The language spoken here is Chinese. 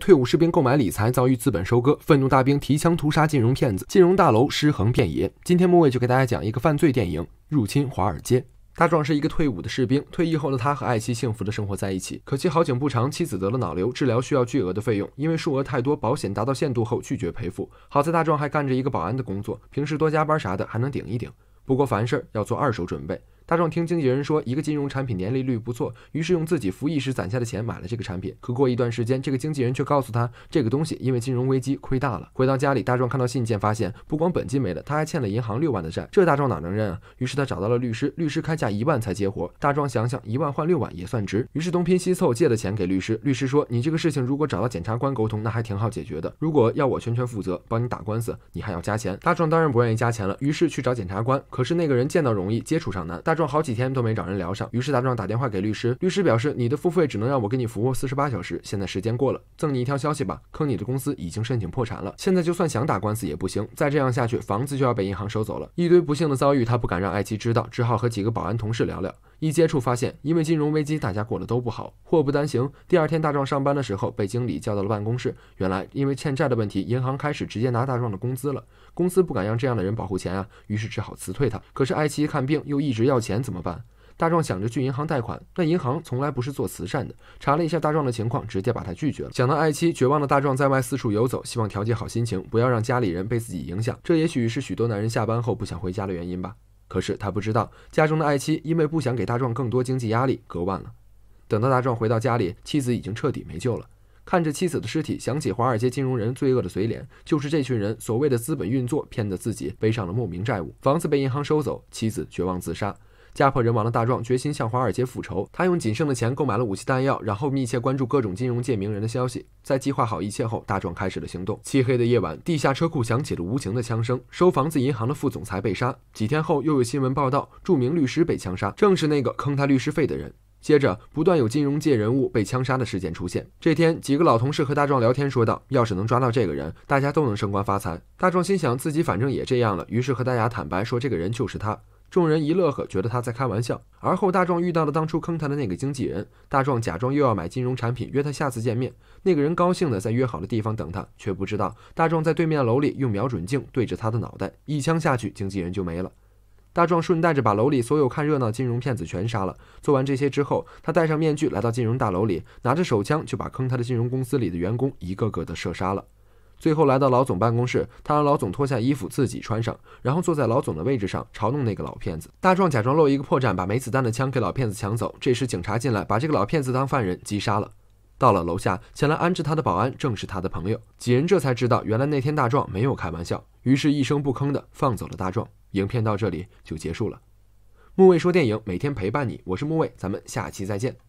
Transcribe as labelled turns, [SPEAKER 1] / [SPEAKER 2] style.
[SPEAKER 1] 退伍士兵购买理财遭遇资本收割，愤怒大兵提枪屠杀金融骗子，金融大楼尸横遍野。今天末位就给大家讲一个犯罪电影《入侵华尔街》。大壮是一个退伍的士兵，退役后的他和爱妻幸福的生活在一起。可惜好景不长，妻子得了脑瘤，治疗需要巨额的费用，因为数额太多，保险达到限度后拒绝赔付。好在大壮还干着一个保安的工作，平时多加班啥的还能顶一顶。不过凡事要做二手准备。大壮听经纪人说一个金融产品年利率不错，于是用自己服役时攒下的钱买了这个产品。可过一段时间，这个经纪人却告诉他这个东西因为金融危机亏大了。回到家里，大壮看到信件，发现不光本金没了，他还欠了银行六万的债。这大壮哪能认啊？于是他找到了律师，律师开价一万才接活。大壮想想一万换六万也算值，于是东拼西凑借了钱给律师。律师说你这个事情如果找到检察官沟通，那还挺好解决的。如果要我全权负责帮你打官司，你还要加钱。大壮当然不愿意加钱了，于是去找检察官。可是那个人见到容易接触上难。大。好几天都没找人聊上，于是大壮打电话给律师，律师表示你的付费只能让我给你服务四十八小时，现在时间过了，赠你一条消息吧，坑你的公司已经申请破产了，现在就算想打官司也不行，再这样下去房子就要被银行收走了，一堆不幸的遭遇他不敢让爱妻知道，只好和几个保安同事聊聊。一接触发现，因为金融危机，大家过得都不好。祸不单行，第二天大壮上班的时候被经理叫到了办公室。原来因为欠债的问题，银行开始直接拿大壮的工资了。公司不敢让这样的人保护钱啊，于是只好辞退他。可是爱妻看病又一直要钱，怎么办？大壮想着去银行贷款，但银行从来不是做慈善的。查了一下大壮的情况，直接把他拒绝了。想到爱妻绝望的大壮在外四处游走，希望调节好心情，不要让家里人被自己影响。这也许是许多男人下班后不想回家的原因吧。可是他不知道，家中的爱妻因为不想给大壮更多经济压力，割腕了。等到大壮回到家里，妻子已经彻底没救了。看着妻子的尸体，想起华尔街金融人罪恶的嘴脸，就是这群人所谓的资本运作，骗得自己背上了莫名债务，房子被银行收走，妻子绝望自杀。家破人亡的大壮决心向华尔街复仇。他用仅剩的钱购买了武器弹药，然后密切关注各种金融界名人的消息。在计划好一切后，大壮开始了行动。漆黑的夜晚，地下车库响起了无情的枪声。收房子银行的副总裁被杀。几天后，又有新闻报道著名律师被枪杀，正是那个坑他律师费的人。接着，不断有金融界人物被枪杀的事件出现。这天，几个老同事和大壮聊天，说道：“要是能抓到这个人，大家都能升官发财。”大壮心想自己反正也这样了，于是和大家坦白说：“这个人就是他。”众人一乐呵，觉得他在开玩笑。而后，大壮遇到了当初坑他的那个经纪人。大壮假装又要买金融产品，约他下次见面。那个人高兴的在约好的地方等他，却不知道大壮在对面楼里用瞄准镜对着他的脑袋一枪下去，经纪人就没了。大壮顺带着把楼里所有看热闹金融骗子全杀了。做完这些之后，他戴上面具来到金融大楼里，拿着手枪就把坑他的金融公司里的员工一个个的射杀了。最后来到老总办公室，他让老总脱下衣服自己穿上，然后坐在老总的位置上嘲弄那个老骗子。大壮假装露一个破绽，把没子弹的枪给老骗子抢走。这时警察进来，把这个老骗子当犯人击杀了。到了楼下，前来安置他的保安正是他的朋友，几人这才知道原来那天大壮没有开玩笑，于是一声不吭的放走了大壮。影片到这里就结束了。木卫说电影每天陪伴你，我是木卫，咱们下期再见。